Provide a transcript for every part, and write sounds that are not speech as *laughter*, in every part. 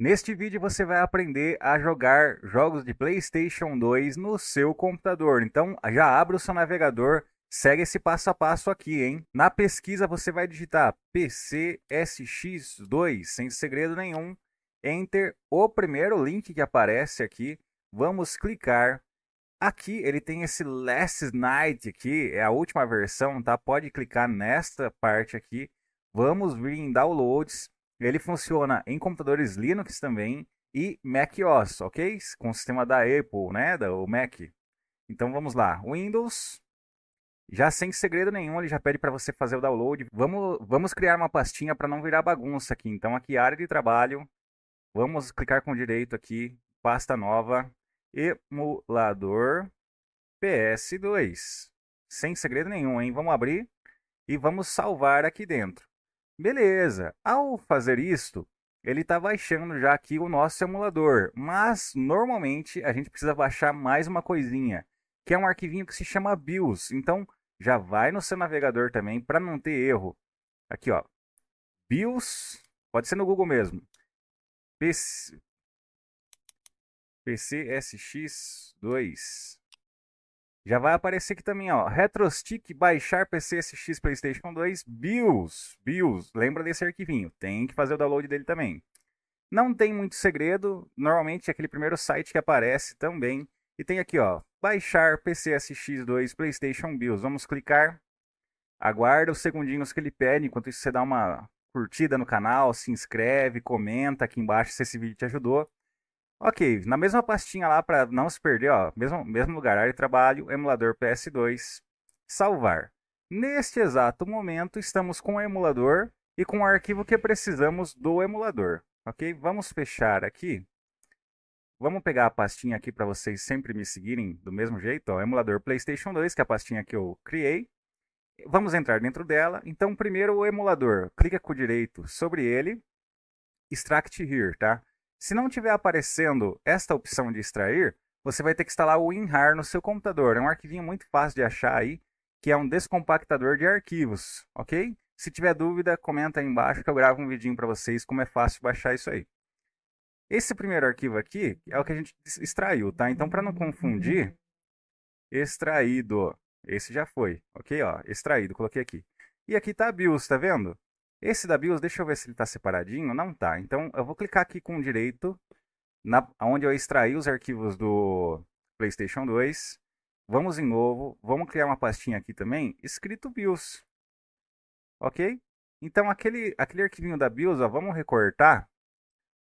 Neste vídeo você vai aprender a jogar jogos de Playstation 2 no seu computador. Então já abre o seu navegador, segue esse passo a passo aqui, hein? Na pesquisa você vai digitar PCSX2, sem segredo nenhum. Enter o primeiro link que aparece aqui. Vamos clicar. Aqui ele tem esse Last Night aqui, é a última versão, tá? Pode clicar nesta parte aqui. Vamos vir em Downloads ele funciona em computadores Linux também e macOS, ok? Com o sistema da Apple, né? Da, o Mac. Então vamos lá. Windows, já sem segredo nenhum, ele já pede para você fazer o download. Vamos, vamos criar uma pastinha para não virar bagunça aqui. Então aqui área de trabalho, vamos clicar com direito aqui, pasta nova, emulador PS2. Sem segredo nenhum, hein? Vamos abrir e vamos salvar aqui dentro. Beleza, ao fazer isto, ele está baixando já aqui o nosso emulador, mas normalmente a gente precisa baixar mais uma coisinha, que é um arquivinho que se chama BIOS. Então, já vai no seu navegador também para não ter erro. Aqui, ó. BIOS, pode ser no Google mesmo. PC, PCSX2 já vai aparecer aqui também, ó, Retrostick baixar PC SX PlayStation 2 BIOS. BIOS, lembra desse arquivinho, tem que fazer o download dele também. Não tem muito segredo, normalmente é aquele primeiro site que aparece também. E tem aqui, ó, baixar PC SX2 PlayStation BIOS. Vamos clicar. Aguarda os segundinhos que ele pede, enquanto isso você dá uma curtida no canal, se inscreve, comenta aqui embaixo se esse vídeo te ajudou. Ok, na mesma pastinha lá para não se perder, ó, mesmo, mesmo lugar, área de trabalho, emulador PS2, salvar. Neste exato momento, estamos com o emulador e com o arquivo que precisamos do emulador. Ok, vamos fechar aqui. Vamos pegar a pastinha aqui para vocês sempre me seguirem do mesmo jeito, ó, emulador PlayStation 2, que é a pastinha que eu criei. Vamos entrar dentro dela. Então, primeiro o emulador. Clica com o direito sobre ele. Extract here, tá? Se não tiver aparecendo esta opção de extrair, você vai ter que instalar o WinRAR no seu computador. É um arquivinho muito fácil de achar aí, que é um descompactador de arquivos, ok? Se tiver dúvida, comenta aí embaixo que eu gravo um vidinho para vocês como é fácil baixar isso aí. Esse primeiro arquivo aqui é o que a gente extraiu, tá? Então, para não confundir, extraído. Esse já foi, ok? Ó, extraído, coloquei aqui. E aqui está a BIOS, tá vendo? Esse da BIOS, deixa eu ver se ele está separadinho. Não tá. Então eu vou clicar aqui com o direito, na, onde eu extraí os arquivos do PlayStation 2. Vamos em novo, vamos criar uma pastinha aqui também, escrito BIOS. Ok? Então aquele, aquele arquivinho da BIOS, ó, vamos recortar,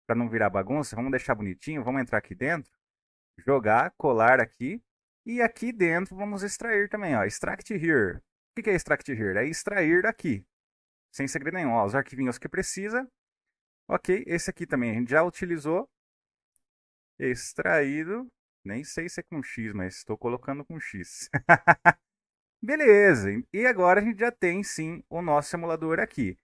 para não virar bagunça, vamos deixar bonitinho, vamos entrar aqui dentro, jogar, colar aqui, e aqui dentro vamos extrair também, ó, extract here. O que é extract here? É extrair daqui sem segredo nenhum. Ó, os arquivinhos que precisa. Ok, esse aqui também a gente já utilizou. Extraído. Nem sei se é com X, mas estou colocando com X. *laughs* Beleza, e agora a gente já tem sim o nosso emulador aqui.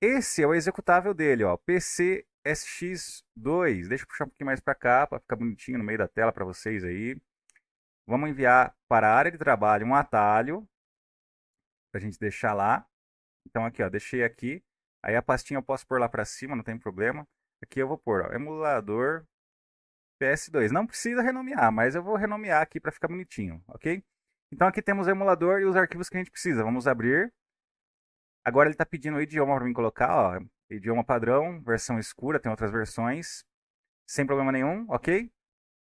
Esse é o executável dele, ó, PC SX2. Deixa eu puxar um pouquinho mais para cá, para ficar bonitinho no meio da tela para vocês aí. Vamos enviar para a área de trabalho um atalho, para a gente deixar lá. Então aqui, ó, deixei aqui. Aí a pastinha eu posso pôr lá para cima, não tem problema. Aqui eu vou pôr, ó, emulador PS2. Não precisa renomear, mas eu vou renomear aqui para ficar bonitinho, ok? Então aqui temos o emulador e os arquivos que a gente precisa. Vamos abrir. Agora ele está pedindo o idioma para mim colocar, ó, idioma padrão, versão escura, tem outras versões. Sem problema nenhum, ok?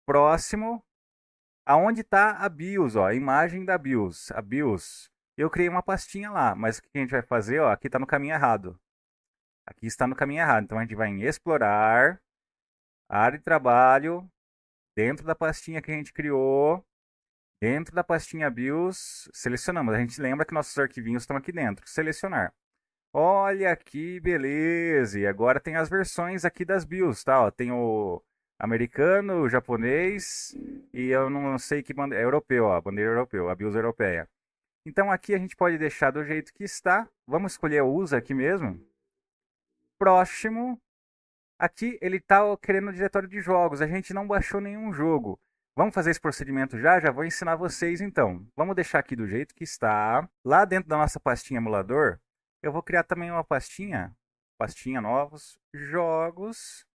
Próximo. Aonde está a BIOS, ó, a imagem da BIOS. A BIOS eu criei uma pastinha lá, mas o que a gente vai fazer? Ó, aqui está no caminho errado. Aqui está no caminho errado. Então a gente vai em explorar, área de trabalho, dentro da pastinha que a gente criou, dentro da pastinha BIOS, selecionamos. A gente lembra que nossos arquivinhos estão aqui dentro. Selecionar. Olha que beleza! E agora tem as versões aqui das BIOS, tá? Ó, tem o americano, o japonês e eu não sei que bandeira... É europeu, ó, bandeira europeu, a BIOS europeia. Então aqui a gente pode deixar do jeito que está. Vamos escolher o usa aqui mesmo. Próximo. Aqui ele está querendo o diretório de jogos. A gente não baixou nenhum jogo. Vamos fazer esse procedimento já? Já vou ensinar vocês então. Vamos deixar aqui do jeito que está. Lá dentro da nossa pastinha emulador, eu vou criar também uma pastinha. Pastinha novos. Jogos.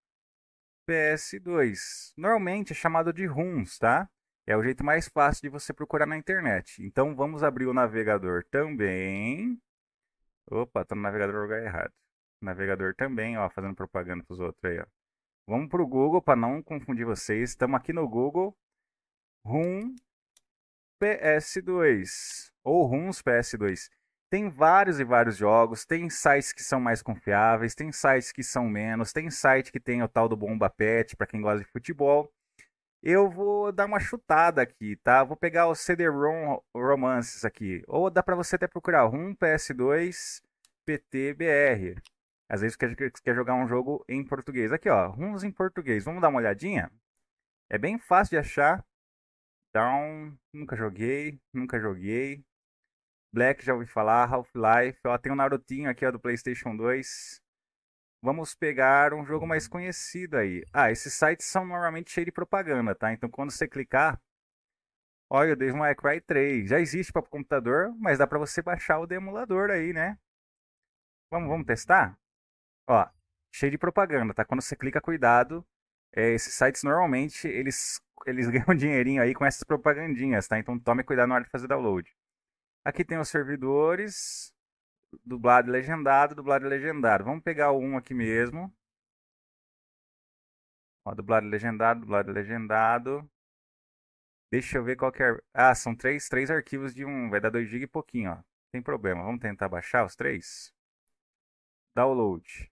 PS2. Normalmente é chamado de runs, tá? É o jeito mais fácil de você procurar na internet. Então vamos abrir o navegador também. Opa, tá no navegador no lugar errado. Navegador também, ó, fazendo propaganda para os outros aí, ó. Vamos pro Google para não confundir vocês. Estamos aqui no Google. RUM PS2 ou RUMs PS2. Tem vários e vários jogos, tem sites que são mais confiáveis, tem sites que são menos, tem site que tem o tal do bomba pet para quem gosta de futebol. Eu vou dar uma chutada aqui, tá? Vou pegar o CD-ROM Romances aqui. Ou dá para você até procurar ROM PS2 PTBR. Às vezes quer, quer jogar um jogo em português. Aqui, ó, ROMs em português. Vamos dar uma olhadinha? É bem fácil de achar. Down, nunca joguei, nunca joguei. Black, já ouvi falar, Half-Life. Ó, tem o um Narutinho aqui, ó, do PlayStation 2. Vamos pegar um jogo mais uhum. conhecido aí. Ah, esses sites são normalmente cheios de propaganda, tá? Então quando você clicar, olha, o Devil May Cry 3 já existe para o computador, mas dá para você baixar o emulador aí, né? Vamos, vamos testar? Ó, cheio de propaganda, tá? Quando você clica, cuidado. É, esses sites normalmente eles eles *laughs* ganham dinheirinho aí com essas propagandinhas, tá? Então tome cuidado na hora de fazer download. Aqui tem os servidores dublado e legendado, dublado e legendado. Vamos pegar o 1 aqui mesmo. Ó, dublado e legendado, dublado e legendado. Deixa eu ver qual que é... Ah, são três, três arquivos de um... Vai dar 2 GB e pouquinho, ó. Tem problema. Vamos tentar baixar os três? Download.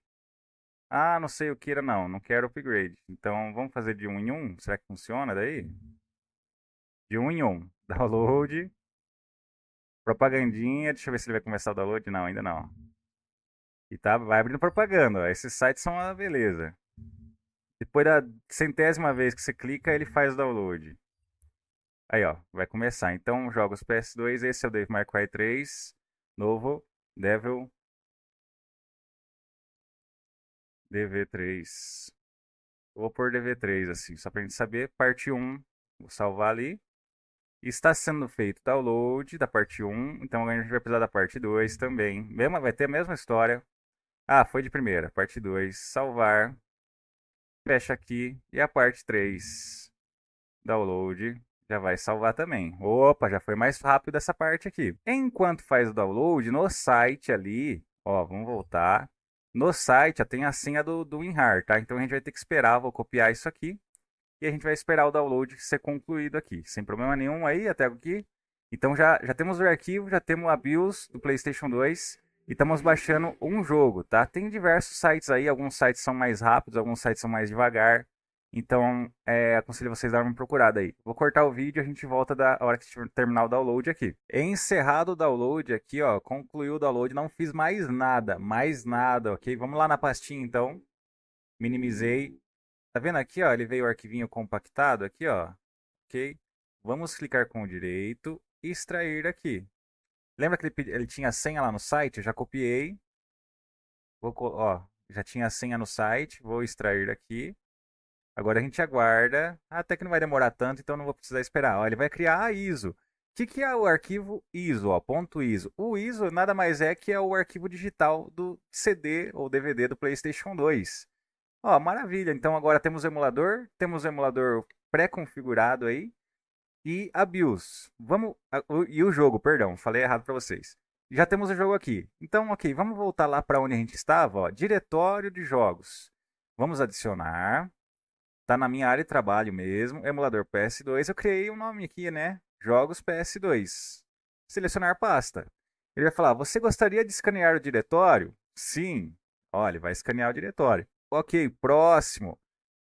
Ah, não sei o que era não. Não quero upgrade. Então, vamos fazer de um em um? Será que funciona daí? De um em um. *laughs* Download. Propagandinha, deixa eu ver se ele vai começar o download. Não, ainda não. E tá, vai abrindo propaganda. Ó. Esses sites são uma beleza. Depois da centésima vez que você clica, ele faz o download. Aí, ó, vai começar. Então, jogos PS2, esse é o Dave May Cry 3, novo, Devil DV3. Vou pôr DV3 assim, só pra gente saber. Parte 1, vou salvar ali. Está sendo feito download da parte 1, então a gente vai precisar da parte 2 também. vai ter a mesma história. Ah, foi de primeira. Parte 2, salvar. Fecha aqui. E a parte 3, download já vai salvar também. Opa, já foi mais rápido essa parte aqui. Enquanto faz o download, no site ali, ó, vamos voltar. No site já tem a senha do, do WinRAR, tá? Então a gente vai ter que esperar, vou copiar isso aqui. E a gente vai esperar o download ser concluído aqui, sem problema nenhum aí até aqui. Então já, já temos o arquivo, já temos a BIOS do PlayStation 2 e estamos baixando um jogo, tá? Tem diversos sites aí, alguns sites são mais rápidos, alguns sites são mais devagar. Então, é, aconselho vocês a dar uma procurada aí. Vou cortar o vídeo, a gente volta da hora que terminar o download aqui. Encerrado o download aqui, ó, concluiu o download, não fiz mais nada, mais nada, ok? Vamos lá na pastinha então. Minimizei, Tá vendo aqui, ó? Ele veio o arquivinho compactado aqui, ó. Ok? Vamos clicar com o direito e extrair daqui. Lembra que ele, ele tinha a senha lá no site? Eu já copiei. Vou, ó, já tinha a senha no site. Vou extrair daqui. Agora a gente aguarda. Até que não vai demorar tanto, então não vou precisar esperar. Ó, ele vai criar a ISO. O que, que é o arquivo ISO? Ó, ponto .ISO. O ISO nada mais é que é o arquivo digital do CD ou DVD do PlayStation 2. Ó, maravilha. Então agora temos o emulador, temos o emulador pré-configurado aí e a BIOS. Vamos e o jogo, perdão, falei errado para vocês. Já temos o jogo aqui. Então, OK, vamos voltar lá para onde a gente estava, ó, diretório de jogos. Vamos adicionar. Tá na minha área de trabalho mesmo, emulador PS2. Eu criei um nome aqui, né? Jogos PS2. Selecionar pasta. Ele vai falar: "Você gostaria de escanear o diretório?" Sim. Olha, vai escanear o diretório. Ok, próximo.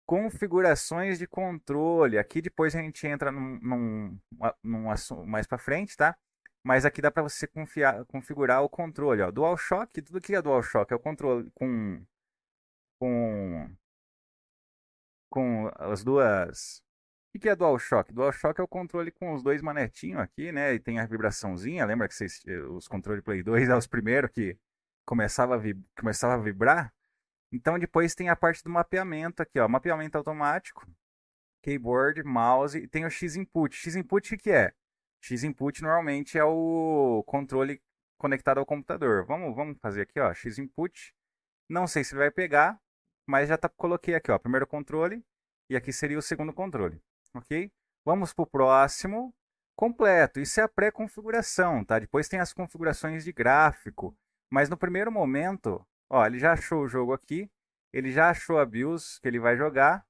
Configurações de controle. Aqui depois a gente entra num, num, num assunto mais para frente, tá? Mas aqui dá para você confiar, configurar o controle. Ó. DualShock, tudo que é DualShock é o controle com, com, com as duas o que é DualShock? DualShock é o controle com os dois manetinhos aqui, né? E tem a vibraçãozinha. Lembra que vocês, eh, os controles Play 2 eram é os primeiros que começava a, vib... começava a vibrar? Então depois tem a parte do mapeamento aqui, ó, mapeamento automático, keyboard, mouse e tem o X input. X input o que é? X input normalmente é o controle conectado ao computador. Vamos, vamos fazer aqui, ó, X input. Não sei se vai pegar, mas já tá coloquei aqui, ó, primeiro controle e aqui seria o segundo controle, OK? Vamos pro próximo completo. Isso é a pré-configuração, tá? Depois tem as configurações de gráfico, mas no primeiro momento Ó, ele já achou o jogo aqui, ele já achou a BIOS que ele vai jogar.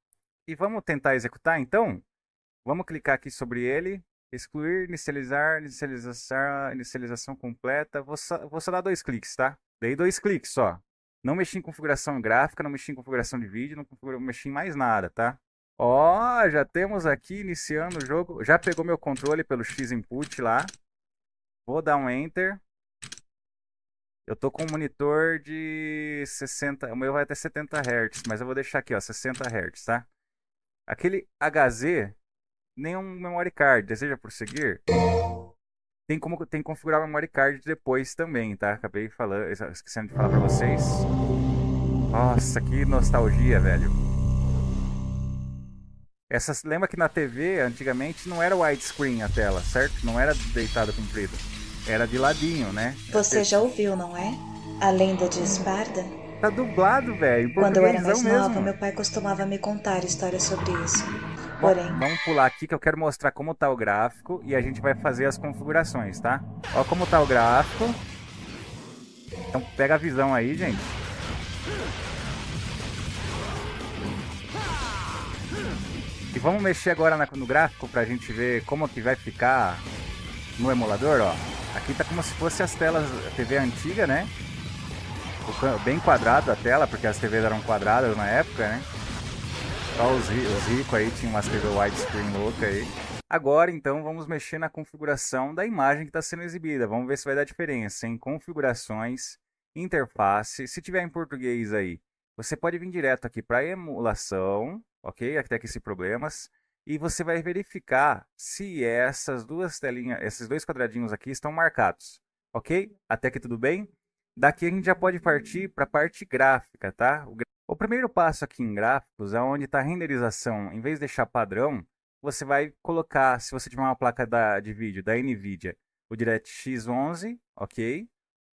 E vamos tentar executar então? Vamos clicar aqui sobre ele, excluir, inicializar, inicializar, inicialização completa. Vou só, vou só dar dois cliques, tá? Dei dois cliques só. Não mexi em configuração gráfica, não mexi em configuração de vídeo, não, não mexi em mais nada, tá? Ó, já temos aqui iniciando o jogo. Já pegou meu controle pelo X input lá. Vou dar um enter. Eu tô com um monitor de 60, o meu vai até 70 Hz, mas eu vou deixar aqui, ó, 60 Hz, tá? Aquele HZ, nenhum memory card, deseja prosseguir? Tem como tem que configurar o memory card depois também, tá? Acabei falando, esquecendo de falar para vocês. Nossa, que nostalgia, velho. Essas, lembra que na TV, antigamente, não era widescreen a tela, certo? Não era deitada comprida era de ladinho, né? Você já ouviu, não é? A lenda de Esparda? Tá dublado, velho. Quando eu era é mais nova, meu pai costumava me contar histórias sobre isso. Porém. Bom, vamos pular aqui que eu quero mostrar como tá o gráfico e a gente vai fazer as configurações, tá? Ó como tá o gráfico. Então pega a visão aí, gente. E vamos mexer agora no gráfico pra gente ver como que vai ficar no emulador, ó. Aqui tá como se fosse as telas TV antiga, né? Bem quadrado a tela, porque as TVs eram quadradas na época, né? Só os, os ricos aí tinham umas TV widescreen louca aí. Agora, então, vamos mexer na configuração da imagem que está sendo exibida. Vamos ver se vai dar diferença em configurações, interface. Se tiver em português aí, você pode vir direto aqui para emulação, ok? Até que sem problemas e você vai verificar se essas duas telinhas, esses dois quadradinhos aqui estão marcados, ok? Até aqui tudo bem? Daqui a gente já pode partir para a parte gráfica, tá? O, o primeiro passo aqui em gráficos aonde é onde está a renderização. Em vez de deixar padrão, você vai colocar, se você tiver uma placa da, de vídeo da NVIDIA, o DirectX 11, ok?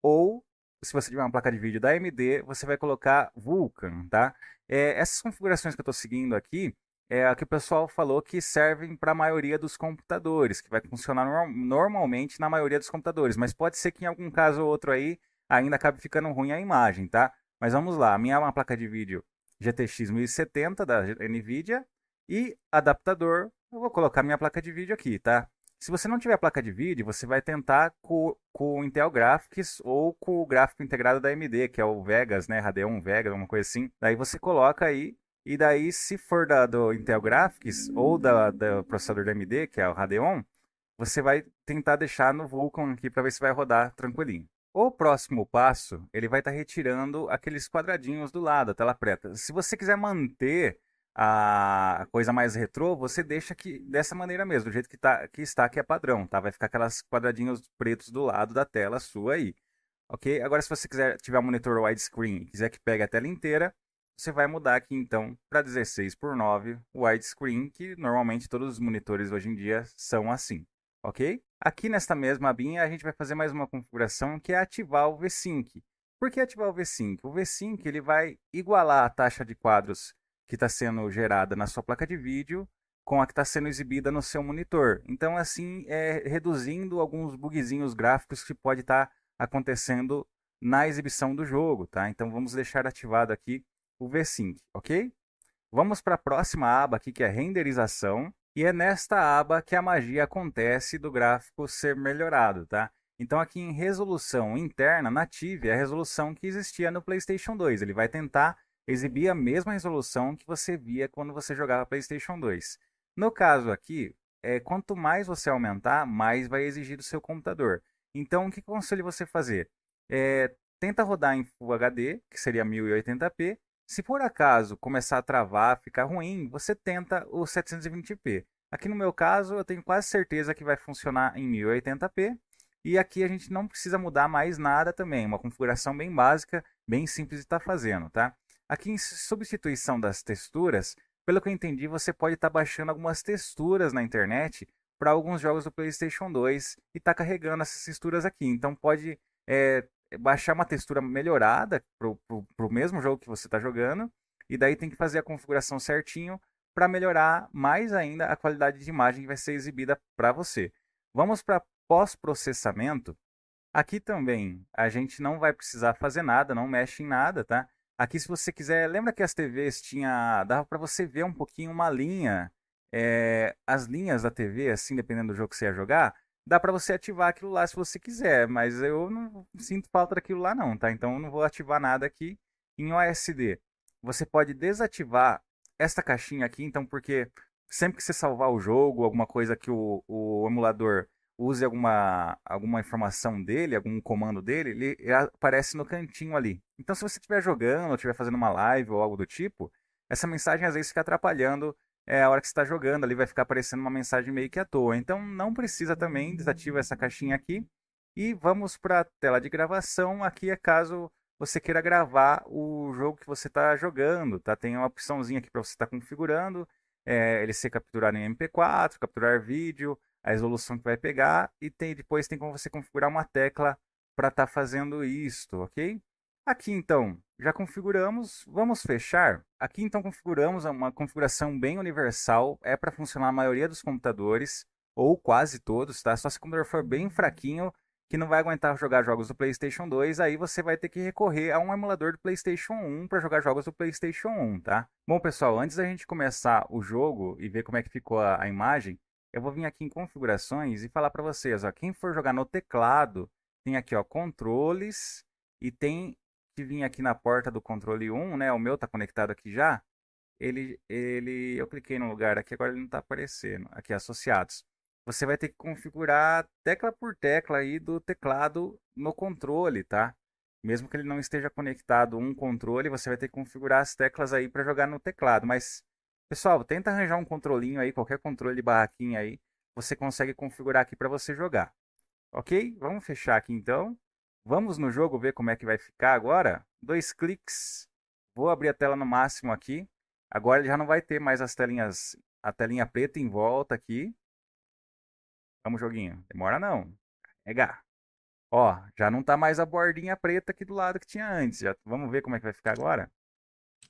Ou, se você tiver uma placa de vídeo da AMD, você vai colocar Vulkan, tá? É, essas configurações que eu estou seguindo aqui, é a que o pessoal falou que servem para a maioria dos computadores, que vai funcionar no normalmente na maioria dos computadores, mas pode ser que em algum caso ou outro aí ainda acabe ficando ruim a imagem, tá? Mas vamos lá, a minha é uma placa de vídeo GTX 1070 da Nvidia e adaptador, eu vou colocar minha placa de vídeo aqui, tá? Se você não tiver placa de vídeo, você vai tentar com, o Intel Graphics ou com o gráfico integrado da AMD, que é o Vegas, né? Radeon Vegas, alguma coisa assim. Daí você coloca aí e daí, se for da, do Intel Graphics ou da, do processador da AMD, que é o Radeon, você vai tentar deixar no Vulkan aqui para ver se vai rodar tranquilinho. O próximo passo, ele vai estar tá retirando aqueles quadradinhos do lado, a tela preta. Se você quiser manter a coisa mais retrô, você deixa dessa maneira mesmo, do jeito que, tá, que está, que é padrão, tá? Vai ficar aquelas quadradinhos pretos do lado da tela sua aí. Ok? Agora, se você quiser tiver um monitor widescreen e quiser que pegue a tela inteira, você vai mudar aqui então para 16 por 9 widescreen, que normalmente todos os monitores hoje em dia são assim, ok? Aqui nesta mesma abinha a gente vai fazer mais uma configuração que é ativar o VSync. Por que ativar o VSync? O VSync ele vai igualar a taxa de quadros que está sendo gerada na sua placa de vídeo com a que está sendo exibida no seu monitor. Então assim é reduzindo alguns bugzinhos gráficos que pode estar tá acontecendo na exibição do jogo, tá? Então vamos deixar ativado aqui o VSync, ok? Vamos para a próxima aba aqui, que é renderização, e é nesta aba que a magia acontece do gráfico ser melhorado, tá? Então aqui em resolução interna, native, é a resolução que existia no PlayStation 2. Ele vai tentar exibir a mesma resolução que você via quando você jogava PlayStation 2. No caso aqui, é, quanto mais você aumentar, mais vai exigir do seu computador. Então, o que conselho você fazer? É, tenta rodar em Full HD, que seria 1080p, se por acaso começar a travar, ficar ruim, você tenta o 720p. Aqui no meu caso, eu tenho quase certeza que vai funcionar em 1080p. E aqui a gente não precisa mudar mais nada também, uma configuração bem básica, bem simples de estar tá fazendo, tá? Aqui em substituição das texturas, pelo que eu entendi, você pode estar tá baixando algumas texturas na internet para alguns jogos do PlayStation 2 e está carregando essas texturas aqui. Então pode é, baixar uma textura melhorada pro, pro, pro mesmo jogo que você está jogando, e daí tem que fazer a configuração certinho para melhorar mais ainda a qualidade de imagem que vai ser exibida para você. Vamos para pós-processamento. Aqui também a gente não vai precisar fazer nada, não mexe em nada, tá? Aqui se você quiser, lembra que as TVs tinha, dava para você ver um pouquinho uma linha, é, as linhas da TV, assim, dependendo do jogo que você ia jogar dá para você ativar aquilo lá se você quiser, mas eu não sinto falta daquilo lá não, tá? Então eu não vou ativar nada aqui em OSD. Você pode desativar esta caixinha aqui, então, porque sempre que você salvar o jogo, alguma coisa que o, o emulador use alguma, alguma informação dele, algum comando dele, ele aparece no cantinho ali. Então, se você estiver jogando, ou estiver fazendo uma live ou algo do tipo, essa mensagem às vezes fica atrapalhando é, a hora que você está jogando ali vai ficar aparecendo uma mensagem meio que à toa. Então não precisa também, desativa essa caixinha aqui. E vamos para a tela de gravação. Aqui é caso você queira gravar o jogo que você está jogando, tá? Tem uma opçãozinha aqui para você estar tá configurando, é, ele ser capturado em MP4, capturar vídeo, a resolução que vai pegar e tem, depois tem como você configurar uma tecla para estar tá fazendo isto, ok? Aqui então, já configuramos, vamos fechar. Aqui então configuramos uma configuração bem universal, é para funcionar a maioria dos computadores, ou quase todos, tá? Só se o computador for bem fraquinho, que não vai aguentar jogar jogos do PlayStation 2, aí você vai ter que recorrer a um emulador do PlayStation 1 para jogar jogos do PlayStation 1, tá? Bom, pessoal, antes da gente começar o jogo e ver como é que ficou a, a imagem, eu vou vir aqui em configurações e falar para vocês, ó, quem for jogar no teclado, tem aqui, ó, controles e tem que vim aqui na porta do controle 1, né? O meu tá conectado aqui já. Ele, ele, eu cliquei no lugar aqui, agora ele não está aparecendo. Aqui, associados. Você vai ter que configurar tecla por tecla aí do teclado no controle, tá? Mesmo que ele não esteja conectado um controle, você vai ter que configurar as teclas aí para jogar no teclado. Mas, pessoal, tenta arranjar um controlinho aí, qualquer controle de barraquinha aí, você consegue configurar aqui para você jogar. Ok? Vamos fechar aqui então. Vamos no jogo ver como é que vai ficar agora? Dois cliques. Vou abrir a tela no máximo aqui. Agora ele já não vai ter mais as telinhas, a telinha preta em volta aqui. Vamos, joguinho. Demora não. Carregar. Ó, já não tá mais a bordinha preta aqui do lado que tinha antes. Já, vamos ver como é que vai ficar agora?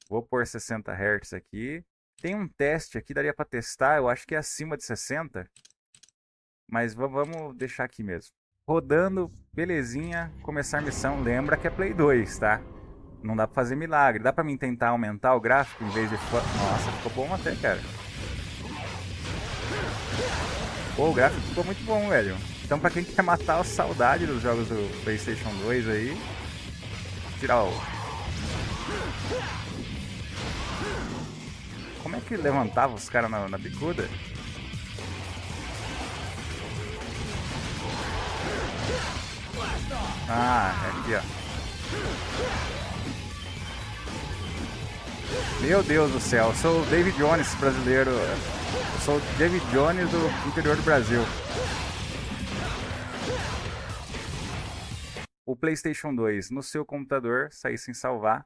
Vou pôr 60 Hz aqui. Tem um teste aqui, daria para testar. Eu acho que é acima de 60. Mas vamos deixar aqui mesmo rodando, belezinha, começar missão. Lembra que é Play 2, tá? Não dá pra fazer milagre. Dá pra mim tentar aumentar o gráfico em vez de... Nossa, ficou bom até, cara. Pô, o gráfico ficou muito bom, velho. Então pra quem quer matar a saudade dos jogos do Playstation 2 aí... Tirar o... Como é que levantava os caras na, na bicuda? Ah, é aqui, ó. Meu Deus do céu, eu sou o David Jones brasileiro. Eu sou o David Jones do interior do Brasil. O PlayStation 2 no seu computador, sair sem salvar.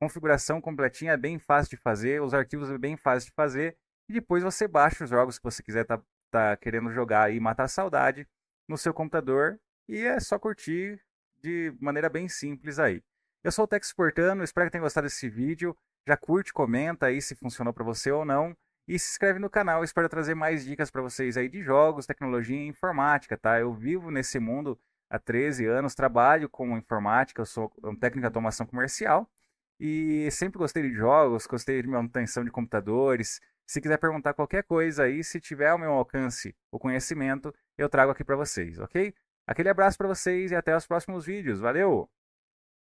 configuração completinha é bem fácil de fazer, os arquivos é bem fácil de fazer. E depois você baixa os jogos que você quiser tá, tá querendo jogar e matar a saudade no seu computador. E é só curtir de maneira bem simples aí. Eu sou o Tex Portano, espero que tenham gostado desse vídeo. Já curte, comenta aí se funcionou para você ou não. E se inscreve no canal, espero trazer mais dicas para vocês aí de jogos, tecnologia e informática, tá? Eu vivo nesse mundo há 13 anos, trabalho com informática, eu sou um técnico de automação comercial. E sempre gostei de jogos, gostei de manutenção de computadores. Se quiser perguntar qualquer coisa aí, se tiver ao meu alcance o conhecimento, eu trago aqui para vocês, ok? Aquele abraço para vocês e até os próximos vídeos. Valeu!